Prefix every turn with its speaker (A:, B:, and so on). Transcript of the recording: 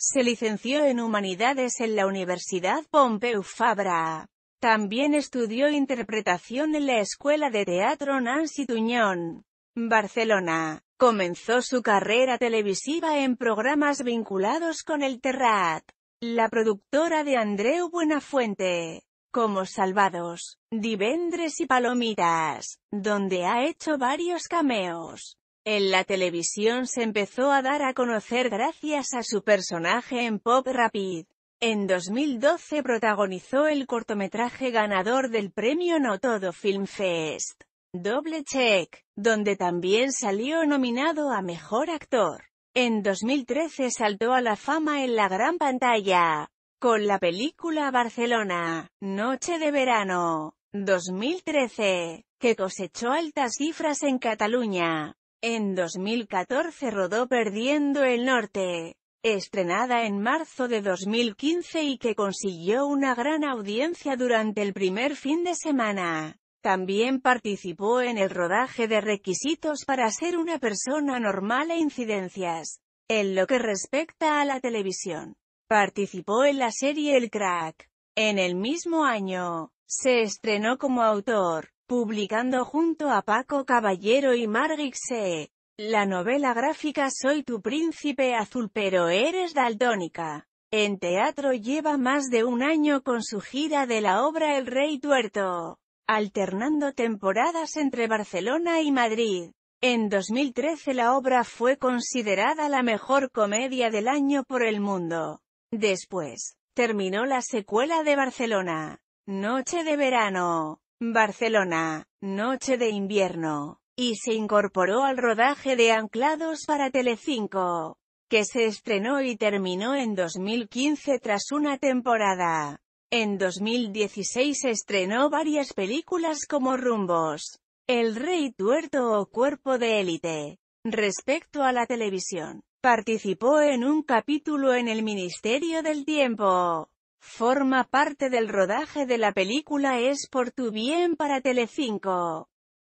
A: Se licenció en Humanidades en la Universidad Pompeu Fabra. También estudió interpretación en la Escuela de Teatro Nancy Tuñón, Barcelona. Comenzó su carrera televisiva en programas vinculados con el Terrat, la productora de Andreu Buenafuente, como Salvados, Divendres y Palomitas, donde ha hecho varios cameos. En la televisión se empezó a dar a conocer gracias a su personaje en Pop Rapid. En 2012 protagonizó el cortometraje ganador del premio No Todo Film Fest, Doble Check, donde también salió nominado a Mejor Actor. En 2013 saltó a la fama en la gran pantalla, con la película Barcelona, Noche de Verano, 2013, que cosechó altas cifras en Cataluña. En 2014 rodó Perdiendo el Norte, estrenada en marzo de 2015 y que consiguió una gran audiencia durante el primer fin de semana. También participó en el rodaje de requisitos para ser una persona normal e incidencias. En lo que respecta a la televisión, participó en la serie El Crack. En el mismo año, se estrenó como autor publicando junto a Paco Caballero y Margix La novela gráfica Soy tu príncipe azul pero eres daltónica. En teatro lleva más de un año con su gira de la obra El Rey Tuerto, alternando temporadas entre Barcelona y Madrid. En 2013 la obra fue considerada la mejor comedia del año por el mundo. Después, terminó la secuela de Barcelona, Noche de Verano. Barcelona, Noche de Invierno, y se incorporó al rodaje de Anclados para Telecinco, que se estrenó y terminó en 2015 tras una temporada. En 2016 estrenó varias películas como Rumbos, El Rey Tuerto o Cuerpo de Élite. Respecto a la televisión, participó en un capítulo en el Ministerio del Tiempo. Forma parte del rodaje de la película Es por tu bien para Telecinco.